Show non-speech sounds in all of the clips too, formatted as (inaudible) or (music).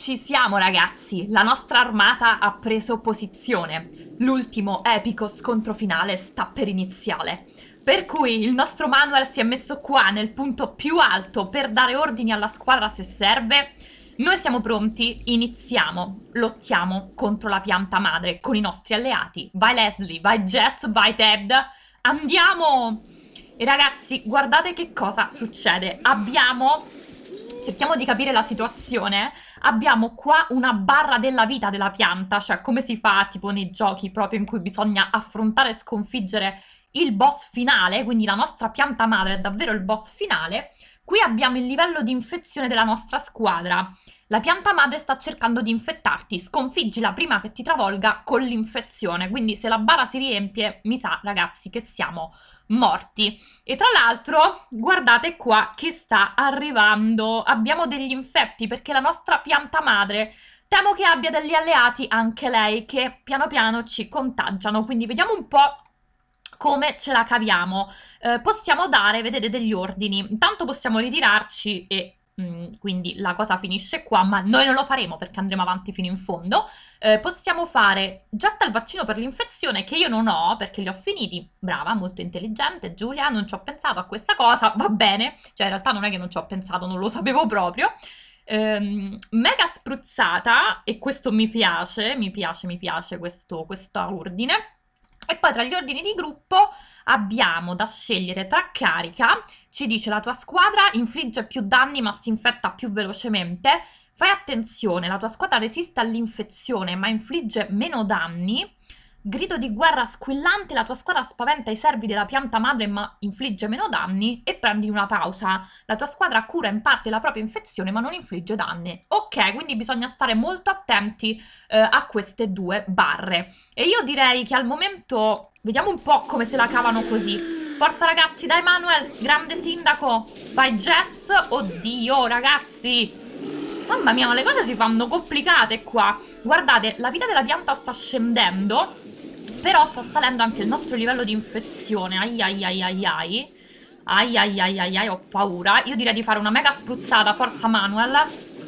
ci siamo ragazzi, la nostra armata ha preso posizione. L'ultimo epico scontro finale sta per iniziare. Per cui il nostro manual si è messo qua nel punto più alto per dare ordini alla squadra se serve. Noi siamo pronti, iniziamo, lottiamo contro la pianta madre con i nostri alleati. Vai Leslie, vai Jess, vai Ted, andiamo! E ragazzi, guardate che cosa succede. Abbiamo cerchiamo di capire la situazione, abbiamo qua una barra della vita della pianta, cioè come si fa tipo nei giochi proprio in cui bisogna affrontare e sconfiggere il boss finale, quindi la nostra pianta madre è davvero il boss finale, Qui abbiamo il livello di infezione della nostra squadra. La pianta madre sta cercando di infettarti, Sconfiggi la prima che ti travolga con l'infezione. Quindi se la bara si riempie, mi sa ragazzi che siamo morti. E tra l'altro, guardate qua che sta arrivando. Abbiamo degli infetti perché la nostra pianta madre temo che abbia degli alleati anche lei che piano piano ci contagiano. Quindi vediamo un po' come ce la caviamo? Eh, possiamo dare, vedete, degli ordini. Intanto possiamo ritirarci e mh, mm, quindi la cosa finisce qua, ma noi non lo faremo perché andremo avanti fino in fondo. Eh, possiamo fare getta il vaccino per l'infezione che io non ho perché li ho finiti. Brava, molto intelligente Giulia, non ci ho pensato a questa cosa, va bene. Cioè in realtà non è che non ci ho pensato, non lo sapevo proprio. Ehm, mega spruzzata, e questo mi piace, mi piace, mi piace questo, questo ordine. E poi tra gli ordini di gruppo abbiamo da scegliere tra carica, ci dice la tua squadra infligge più danni ma si infetta più velocemente, fai attenzione, la tua squadra resiste all'infezione ma infligge meno danni, Grido di guerra squillante, la tua squadra spaventa i servi della pianta madre ma infligge meno danni e prendi una pausa. La tua squadra cura in parte la propria infezione ma non infligge danni. Ok, quindi bisogna stare molto attenti eh, a queste due barre. E io direi che al momento vediamo un po' come se la cavano così. Forza ragazzi, dai Manuel, grande sindaco. Vai Jess, oddio ragazzi. Mamma mia, ma le cose si fanno complicate qua. Guardate, la vita della pianta sta scendendo, però sta salendo anche il nostro livello di infezione. Ai ai ai ai ai. Ai ai ai ai ai, ho paura. Io direi di fare una mega spruzzata, forza Manuel.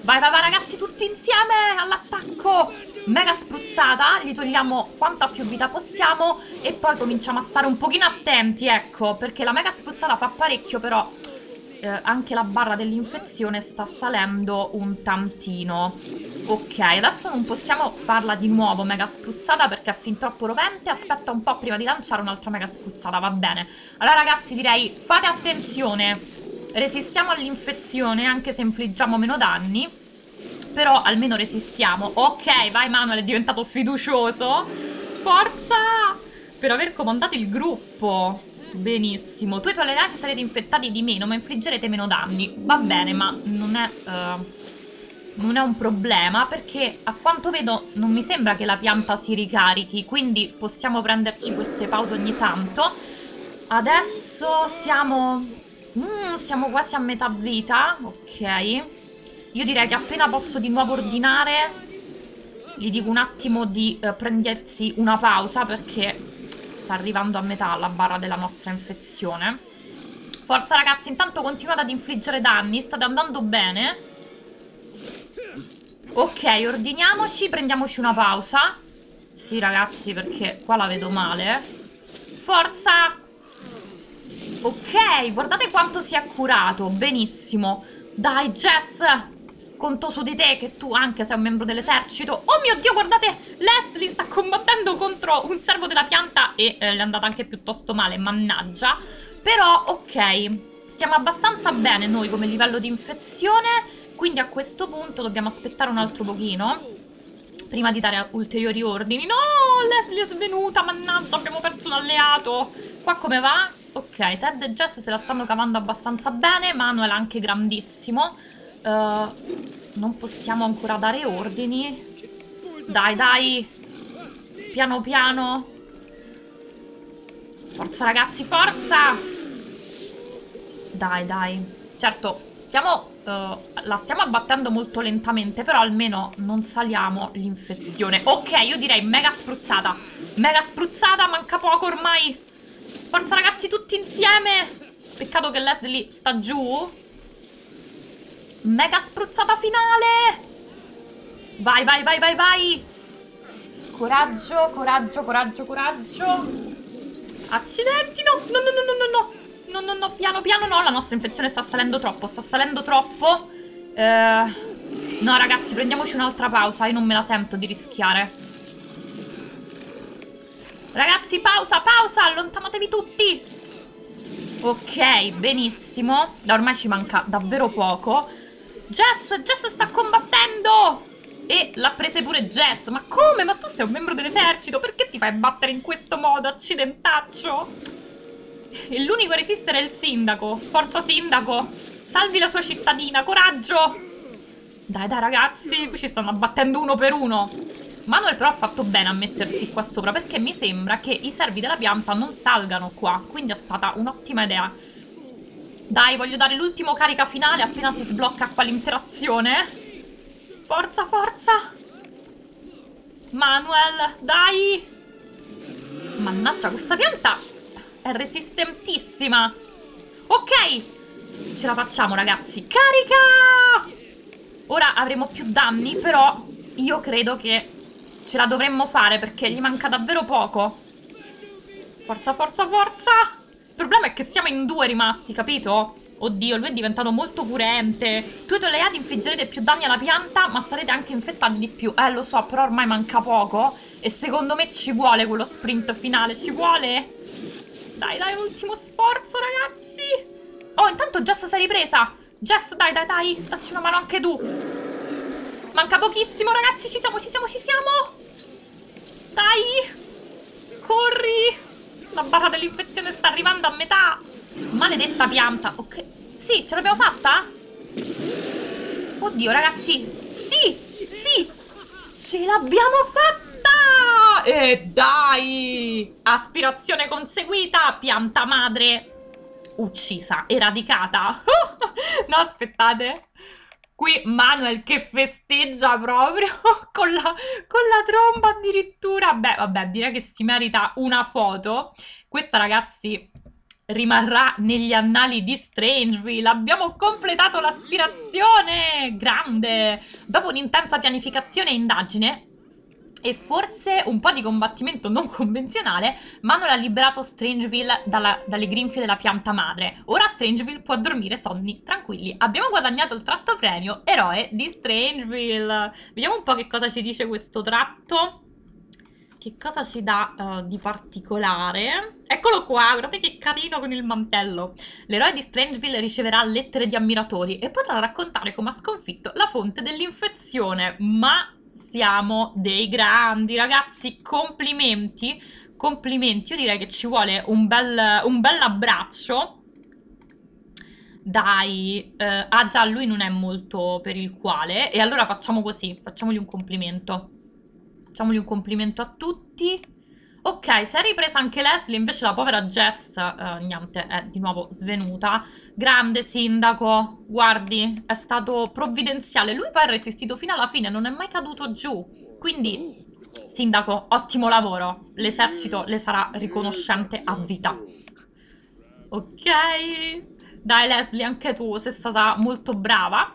Vai, vai, vai ragazzi, tutti insieme all'attacco. Mega spruzzata, gli togliamo quanta più vita possiamo e poi cominciamo a stare un pochino attenti, ecco, perché la mega spruzzata fa parecchio, però eh, anche la barra dell'infezione sta salendo un tantino. Ok, adesso non possiamo farla di nuovo mega spruzzata perché è fin troppo rovente. Aspetta un po' prima di lanciare un'altra mega spruzzata, va bene. Allora ragazzi direi fate attenzione, resistiamo all'infezione anche se infliggiamo meno danni. Però almeno resistiamo. Ok, vai Manuel, è diventato fiducioso. Forza! Per aver comandato il gruppo. Benissimo. Poi tollerati sarete infettati di meno, ma infliggerete meno danni. Va bene, ma non è... Uh, non è un problema perché a quanto vedo non mi sembra che la pianta si ricarichi, quindi possiamo prenderci queste pause ogni tanto. Adesso siamo... Mm, siamo quasi a metà vita, ok. Io direi che appena posso di nuovo ordinare, gli dico un attimo di eh, prendersi una pausa perché sta arrivando a metà la barra della nostra infezione. Forza ragazzi, intanto continuate ad infliggere danni, state andando bene. Ok, ordiniamoci, prendiamoci una pausa. Sì ragazzi, perché qua la vedo male. Forza! Ok, guardate quanto si è curato, benissimo. Dai Jess, conto su di te che tu anche sei un membro dell'esercito. Oh mio Dio, guardate, Leslie sta combattendo contro un servo della pianta e eh, le è andata anche piuttosto male, mannaggia. Però, ok, stiamo abbastanza bene noi come livello di infezione, quindi a questo punto dobbiamo aspettare un altro pochino prima di dare ulteriori ordini. No, Leslie è svenuta, mannaggia, abbiamo perso un alleato. Qua come va? Ok, Ted e Jess se la stanno cavando abbastanza bene, Manuel anche grandissimo uh, non possiamo ancora dare ordini. Dai, dai! Piano piano! Forza ragazzi, forza! Dai, dai. Certo, stiamo, uh, la stiamo abbattendo molto lentamente, però almeno non saliamo l'infezione. Ok, io direi mega spruzzata. Mega spruzzata, manca poco ormai. Forza ragazzi, tutti insieme! Peccato che Leslie sta giù, Mega spruzzata finale! Vai, vai, vai, vai, vai! Coraggio, coraggio, coraggio, coraggio! Accidenti, no, no, no, no, no, no, no, no, no, no, piano, piano, no, la nostra infezione sta salendo troppo, sta salendo troppo. Eh, no, ragazzi, prendiamoci un'altra pausa, io non me la sento di rischiare. Ragazzi, pausa, pausa, allontanatevi tutti! Ok, benissimo, da ormai ci manca davvero poco. Jess, Jess sta combattendo! E l'ha presa pure Jess. Ma come? Ma tu sei un membro dell'esercito, perché ti fai battere in questo modo, accidentaccio? E l'unico a resistere è il sindaco. Forza sindaco! Salvi la sua cittadina, coraggio! Dai, dai, ragazzi, qui ci stanno abbattendo uno per uno. Manuel però ha fatto bene a mettersi qua sopra, perché mi sembra che i servi della pianta non salgano qua, quindi è stata un'ottima idea. Dai, voglio dare l'ultimo carica finale appena si sblocca qua l'interazione. Forza, forza! Manuel, dai! Mannaggia, questa pianta è resistentissima. Ok, ce la facciamo ragazzi. Carica! Ora avremo più danni, però io credo che ce la dovremmo fare perché gli manca davvero poco. Forza, forza, forza! Il problema è che siamo in due rimasti, capito? Oddio, lui è diventato molto furente. Tu e i infliggerete più danni alla pianta, ma sarete anche infettati di più. Eh, lo so, però ormai manca poco. E secondo me ci vuole quello sprint finale, ci vuole? Dai, dai, ultimo sforzo, ragazzi! Oh, intanto Jess si è ripresa! Jess, dai, dai, dai, dacci una mano anche tu! Manca pochissimo, ragazzi, ci siamo, ci siamo, ci siamo! Dai! Corri! La barra dell'infezione sta arrivando a metà. Maledetta pianta. Ok. Sì, ce l'abbiamo fatta? Oddio, ragazzi. Sì, sì. Ce l'abbiamo fatta. E dai. Aspirazione conseguita. Pianta madre. Uccisa, eradicata. (laughs) no, aspettate qui Manuel che festeggia proprio (laughs) con la, con la tromba addirittura. Beh, vabbè, direi che si merita una foto. Questa, ragazzi, rimarrà negli annali di Strangeville. Abbiamo completato l'aspirazione! Grande! Dopo un'intensa pianificazione e indagine, e forse un po' di combattimento non convenzionale, Manuel ha liberato Strangeville dalla, dalle grinfie della pianta madre. Ora Strangeville può dormire sonni tranquilli. Abbiamo guadagnato il tratto premio eroe di Strangeville. Vediamo un po' che cosa ci dice questo tratto. Che cosa ci dà uh, di particolare? Eccolo qua, guardate che carino con il mantello. L'eroe di Strangeville riceverà lettere di ammiratori e potrà raccontare come ha sconfitto la fonte dell'infezione. Ma siamo dei grandi ragazzi, complimenti, complimenti, io direi che ci vuole un bel, un bel abbraccio. Dai, eh, ah già lui non è molto per il quale, e allora facciamo così, facciamogli un complimento. Facciamogli un complimento a tutti. Ok, si è ripresa anche Leslie, invece la povera Jess, eh, niente, è di nuovo svenuta. Grande sindaco, guardi, è stato provvidenziale. Lui poi ha resistito fino alla fine, non è mai caduto giù. Quindi, sindaco, ottimo lavoro. L'esercito le sarà riconoscente a vita. Ok, dai Leslie, anche tu sei stata molto brava.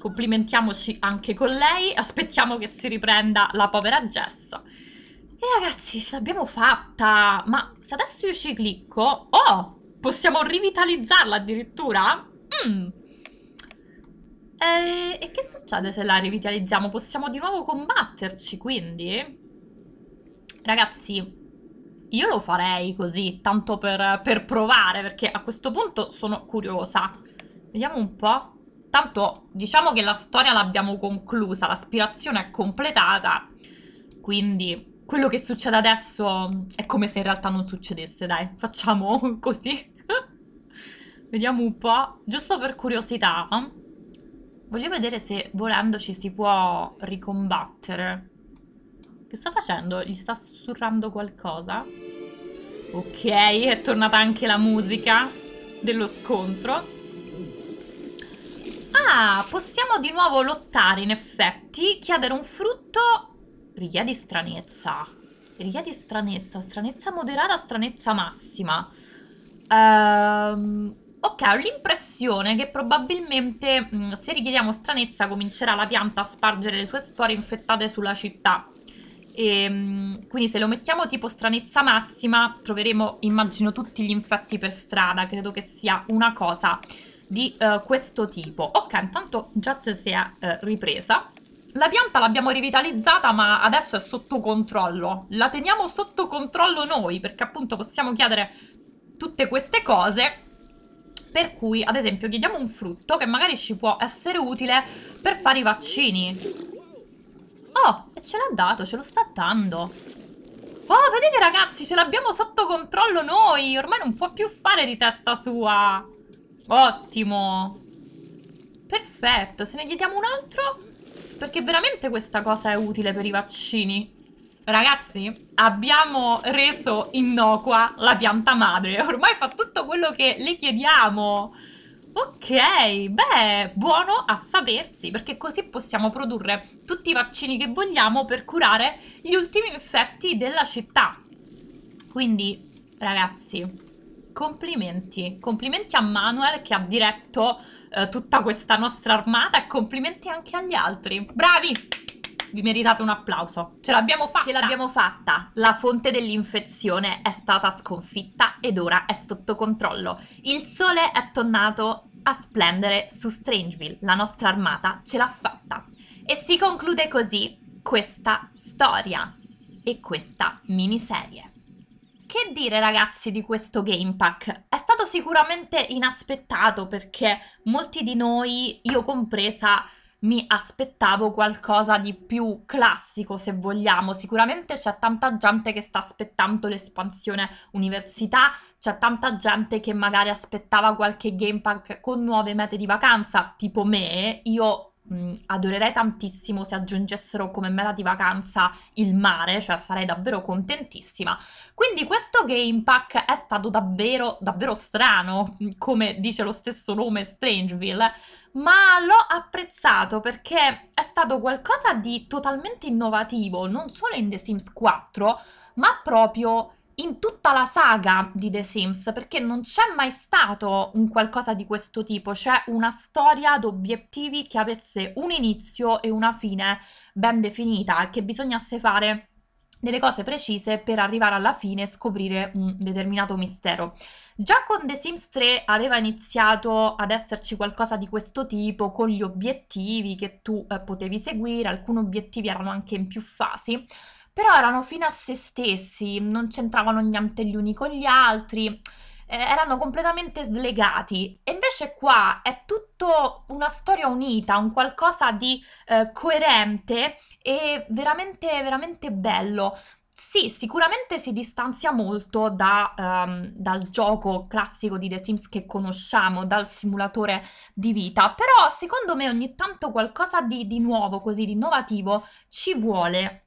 Complimentiamoci anche con lei. Aspettiamo che si riprenda la povera Jess. E ragazzi, ce l'abbiamo fatta. Ma se adesso io ci clicco... Oh! Possiamo rivitalizzarla addirittura? Mm. E, eh, e che succede se la rivitalizziamo? Possiamo di nuovo combatterci, quindi? Ragazzi, io lo farei così, tanto per, per provare, perché a questo punto sono curiosa. Vediamo un po'. Tanto diciamo che la storia l'abbiamo conclusa, l'aspirazione è completata, quindi quello che succede adesso è come se in realtà non succedesse, dai, (laughs) facciamo così. (laughs) Vediamo un po', giusto per curiosità, voglio vedere se volendo ci si può ricombattere. Che sta facendo? Gli sta sussurrando qualcosa? Ok, è tornata anche la musica dello scontro. Ah, possiamo di nuovo lottare in effetti. Chiedere un frutto richiede stranezza. Richiede stranezza, stranezza moderata, stranezza massima. Ehm... Ok, ho l'impressione che probabilmente mm, se richiediamo stranezza comincerà la pianta a spargere le sue spore infettate sulla città. E, ehm, quindi se lo mettiamo tipo stranezza massima troveremo, immagino, tutti gli infetti per strada. Credo che sia una cosa di uh, questo tipo. Ok, intanto Just si è uh, ripresa. La pianta l'abbiamo rivitalizzata ma adesso è sotto controllo. La teniamo sotto controllo noi perché appunto possiamo chiedere tutte queste cose per cui ad esempio chiediamo un frutto che magari ci può essere utile per fare i vaccini. Oh, e ce l'ha dato, ce lo sta dando. Oh, vedete ragazzi, ce l'abbiamo sotto controllo noi, ormai non può più fare di testa sua. Ottimo. Perfetto, se ne chiediamo un altro perché veramente questa cosa è utile per i vaccini. Ragazzi, abbiamo reso innocua la pianta madre, ormai fa tutto quello che le chiediamo. Ok, beh, buono a sapersi, perché così possiamo produrre tutti i vaccini che vogliamo per curare gli ultimi infetti della città. Quindi, ragazzi, Complimenti, complimenti a Manuel che ha diretto eh, tutta questa nostra armata e complimenti anche agli altri. Bravi! vi meritate un applauso. Ce l'abbiamo fatta! Ce l'abbiamo fatta! La fonte dell'infezione è stata sconfitta ed ora è sotto controllo. Il sole è tornato a splendere su Strangeville. La nostra armata ce l'ha fatta. E si conclude così questa storia e questa miniserie. Che dire ragazzi di questo Game Pack? È stato sicuramente inaspettato perché molti di noi, io compresa, mi aspettavo qualcosa di più classico se vogliamo. Sicuramente c'è tanta gente che sta aspettando l'espansione università, c'è tanta gente che magari aspettava qualche Game Pack con nuove mete di vacanza, tipo me, io mh, adorerei tantissimo se aggiungessero come meta di vacanza il mare, cioè sarei davvero contentissima. Quindi questo game pack è stato davvero, davvero strano, come dice lo stesso nome Strangeville, ma l'ho apprezzato perché è stato qualcosa di totalmente innovativo, non solo in The Sims 4, ma proprio in tutta la saga di The Sims, perché non c'è mai stato un qualcosa di questo tipo, cioè una storia ad obiettivi che avesse un inizio e una fine ben definita e che bisognasse fare delle cose precise per arrivare alla fine e scoprire un determinato mistero. Già con The Sims 3 aveva iniziato ad esserci qualcosa di questo tipo con gli obiettivi che tu eh, potevi seguire, alcuni obiettivi erano anche in più fasi però erano fino a se stessi, non c'entravano niente gli uni con gli altri, eh, erano completamente slegati. E invece qua è tutto una storia unita, un qualcosa di eh, coerente e veramente, veramente bello. Sì, sicuramente si distanzia molto da, um, dal gioco classico di The Sims che conosciamo, dal simulatore di vita, però secondo me ogni tanto qualcosa di, di nuovo, così di innovativo, ci vuole.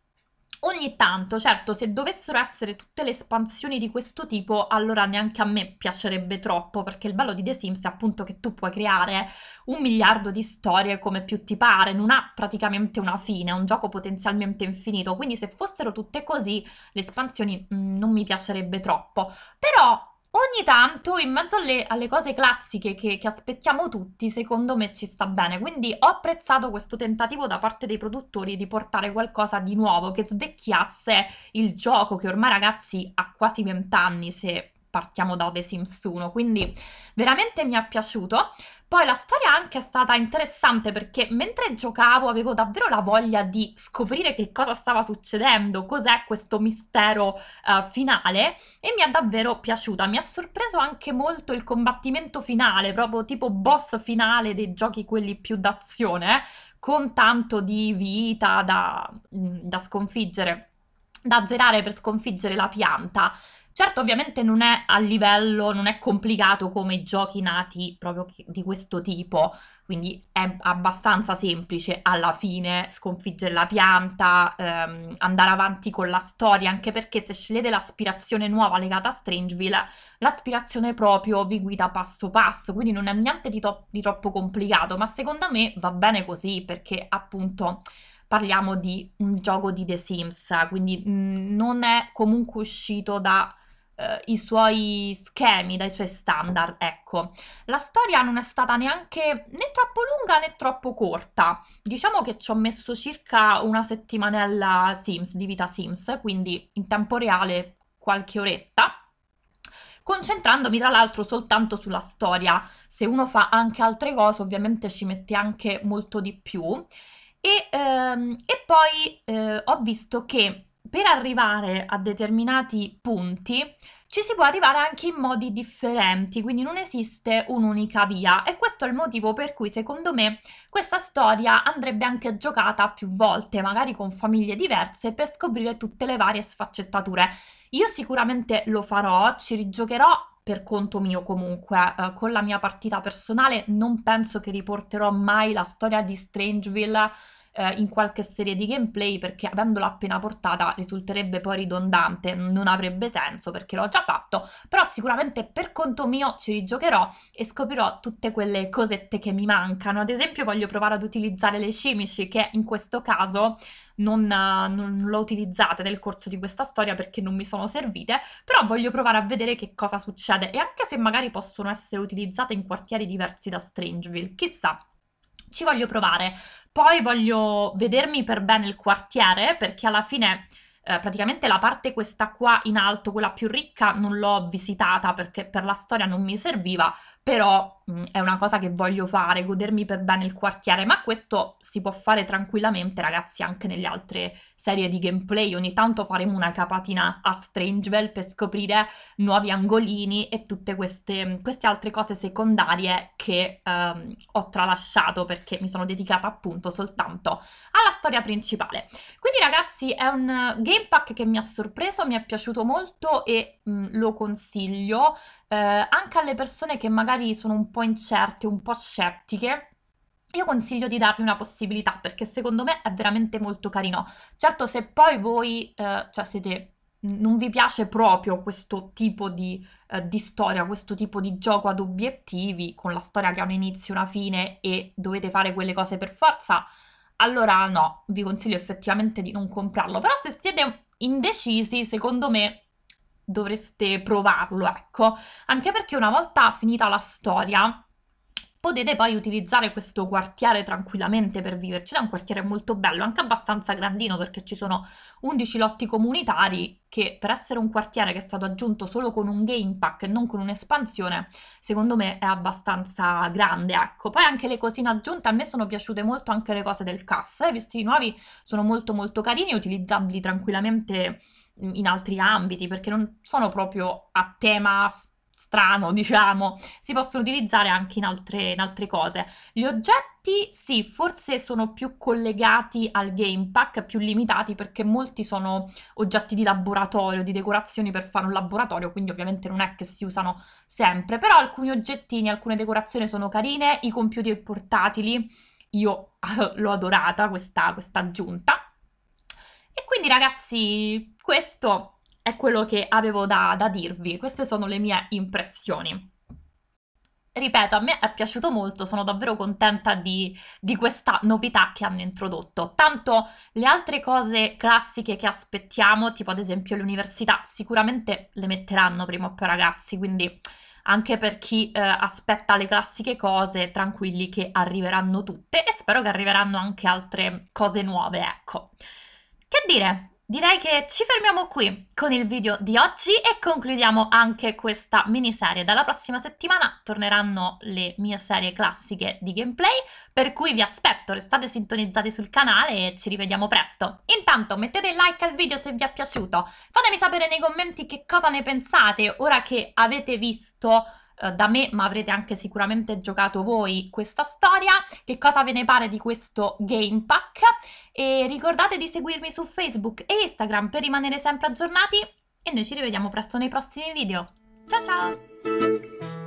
Ogni tanto, certo, se dovessero essere tutte le espansioni di questo tipo, allora neanche a me piacerebbe troppo, perché il bello di The Sims è appunto che tu puoi creare un miliardo di storie come più ti pare, non ha praticamente una fine, è un gioco potenzialmente infinito, quindi se fossero tutte così, le espansioni mh, mm, non mi piacerebbe troppo. Però Ogni tanto, in mezzo alle, alle cose classiche che, che aspettiamo tutti, secondo me ci sta bene. Quindi ho apprezzato questo tentativo da parte dei produttori di portare qualcosa di nuovo, che svecchiasse il gioco, che ormai ragazzi ha quasi 20 anni se partiamo da The Sims 1, quindi veramente mi è piaciuto. Poi la storia anche è stata interessante perché mentre giocavo avevo davvero la voglia di scoprire che cosa stava succedendo, cos'è questo mistero uh, finale e mi è davvero piaciuta. Mi ha sorpreso anche molto il combattimento finale, proprio tipo boss finale dei giochi quelli più d'azione, con tanto di vita da, mm, da sconfiggere, da zerare per sconfiggere la pianta. Certo, ovviamente non è a livello, non è complicato come i giochi nati proprio di questo tipo, quindi è abbastanza semplice alla fine sconfiggere la pianta, ehm, andare avanti con la storia, anche perché se scegliete l'aspirazione nuova legata a Strangeville, l'aspirazione proprio vi guida passo passo, quindi non è niente di, to- di troppo complicato, ma secondo me va bene così perché appunto parliamo di un gioco di The Sims, quindi mhmm, non è comunque uscito da eh, i suoi schemi, dai suoi standard, ecco. La storia non è stata neanche né troppo lunga né troppo corta. Diciamo che ci ho messo circa una settimanella Sims, di vita Sims, quindi in tempo reale qualche oretta concentrandomi tra l'altro soltanto sulla storia. Se uno fa anche altre cose, ovviamente ci mette anche molto di più. E, ehm, e poi eh, ho visto che per arrivare a determinati punti ci si può arrivare anche in modi differenti, quindi non esiste un'unica via e questo è il motivo per cui secondo me questa storia andrebbe anche giocata più volte, magari con famiglie diverse, per scoprire tutte le varie sfaccettature. Io sicuramente lo farò, ci rigiocherò per conto mio comunque, eh, con la mia partita personale non penso che riporterò mai la storia di Strangeville eh, in qualche serie di gameplay perché avendola appena portata risulterebbe poi ridondante, non avrebbe senso perché l'ho già fatto, però sicuramente per conto mio ci rigiocherò e scoprirò tutte quelle cosette che mi mancano. Ad esempio voglio provare ad utilizzare le cimici che in questo caso non, non l'ho utilizzate nel corso di questa storia perché non mi sono servite, però voglio provare a vedere che cosa succede e anche se magari possono essere utilizzate in quartieri diversi da Strangeville, chissà ci voglio provare. Poi voglio vedermi per bene il quartiere perché alla fine eh, praticamente la parte questa qua in alto, quella più ricca, non l'ho visitata perché per la storia non mi serviva, però mh, mm, è una cosa che voglio fare, godermi per bene il quartiere, ma questo si può fare tranquillamente ragazzi anche nelle altre serie di gameplay, ogni tanto faremo una capatina a Strangeville per scoprire nuovi angolini e tutte queste, mm, queste altre cose secondarie che ehm, ho tralasciato perché mi sono dedicata appunto soltanto alla storia principale. Quindi ragazzi è un game eh, Impact che mi ha sorpreso, mi è piaciuto molto e mh, lo consiglio eh, anche alle persone che magari sono un po' incerte, un po' scettiche. Io consiglio di dargli una possibilità perché secondo me è veramente molto carino. Certo, se poi voi, eh, cioè siete non vi piace proprio questo tipo di, eh, di, storia, questo tipo di gioco ad obiettivi, con la storia che ha un inizio, una fine e dovete fare quelle cose per forza, allora no, vi consiglio effettivamente di non comprarlo, però se siete indecisi, secondo me dovreste provarlo, ecco, anche perché una volta finita la storia potete poi utilizzare questo quartiere tranquillamente per viverci. È un quartiere molto bello, anche abbastanza grandino perché ci sono 11 lotti comunitari che per essere un quartiere che è stato aggiunto solo con un game pack e non con un'espansione, secondo me è abbastanza grande, ecco. Poi anche le cosine aggiunte, a me sono piaciute molto anche le cose del cassa, eh, i vestiti nuovi sono molto molto carini e utilizzabili tranquillamente in altri ambiti perché non sono proprio a tema strano, diciamo, si possono utilizzare anche in altre, in altre, cose. Gli oggetti, sì, forse sono più collegati al game pack, più limitati perché molti sono oggetti di laboratorio, di decorazioni per fare un laboratorio, quindi ovviamente non è che si usano sempre, però alcuni oggettini, alcune decorazioni sono carine, i computer portatili, io (laughs) l'ho adorata questa, questa aggiunta. E quindi ragazzi, questo è quello che avevo da, da dirvi, queste sono le mie impressioni ripeto, a me è piaciuto molto, sono davvero contenta di, di, questa novità che hanno introdotto. Tanto le altre cose classiche che aspettiamo, tipo ad esempio l'università, sicuramente le metteranno prima o poi ragazzi, quindi anche per chi eh, aspetta le classiche cose, tranquilli che arriveranno tutte e spero che arriveranno anche altre cose nuove, ecco. Che dire, Direi che ci fermiamo qui con il video di oggi e concludiamo anche questa miniserie. Dalla prossima settimana torneranno le mie serie classiche di gameplay, per cui vi aspetto, restate sintonizzati sul canale e ci rivediamo presto. Intanto mettete like al video se vi è piaciuto, fatemi sapere nei commenti che cosa ne pensate ora che avete visto eh, da me, ma avrete anche sicuramente giocato voi questa storia, che cosa ve ne pare di questo game pack e ricordate di seguirmi su Facebook e Instagram per rimanere sempre aggiornati e noi ci rivediamo presto nei prossimi video. Ciao ciao!